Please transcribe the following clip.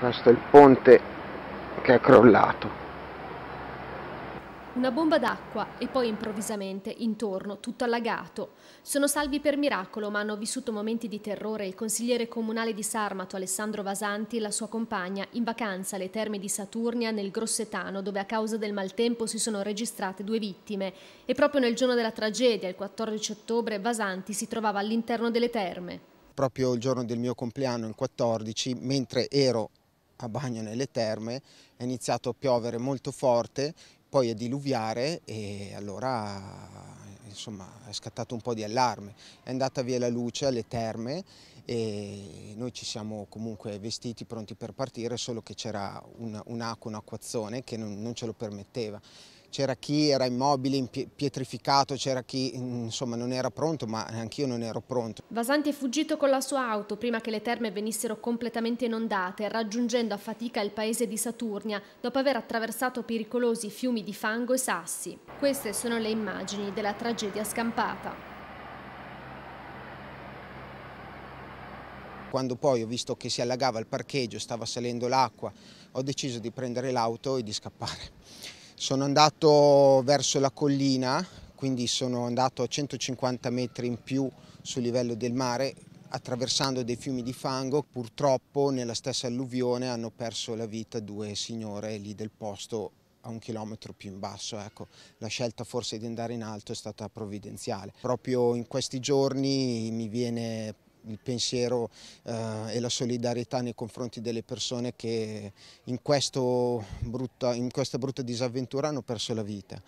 questo è il ponte che è crollato. Una bomba d'acqua e poi improvvisamente, intorno, tutto allagato. Sono salvi per miracolo, ma hanno vissuto momenti di terrore il consigliere comunale di Sarmato Alessandro Vasanti e la sua compagna in vacanza alle terme di Saturnia nel Grossetano, dove a causa del maltempo si sono registrate due vittime. E proprio nel giorno della tragedia, il 14 ottobre, Vasanti si trovava all'interno delle terme. Proprio il giorno del mio compleanno, il 14, mentre ero a bagno nelle terme, è iniziato a piovere molto forte, poi a diluviare e allora insomma, è scattato un po' di allarme. È andata via la luce alle terme e noi ci siamo comunque vestiti pronti per partire, solo che c'era un'acqua, un acquazzone che non, non ce lo permetteva c'era chi era immobile, pietrificato, c'era chi mm, insomma non era pronto, ma anch'io non ero pronto. Vasanti è fuggito con la sua auto prima che le terme venissero completamente inondate, raggiungendo a fatica il paese di Saturnia, dopo aver attraversato pericolosi fiumi di fango e sassi. Queste sono le immagini della tragedia scampata. Quando poi ho visto che si allagava il parcheggio, stava salendo l'acqua, ho deciso di prendere l'auto e di scappare sono andato verso la collina, quindi sono andato a 150 metri in più sul livello del mare, attraversando dei fiumi di fango. Purtroppo nella stessa alluvione hanno perso la vita due signore lì del posto a un chilometro più in basso. Ecco. La scelta forse di andare in alto è stata provvidenziale. Proprio in questi giorni mi viene il pensiero eh, e la solidarietà nei confronti delle persone che in, brutta, in questa brutta disavventura hanno perso la vita.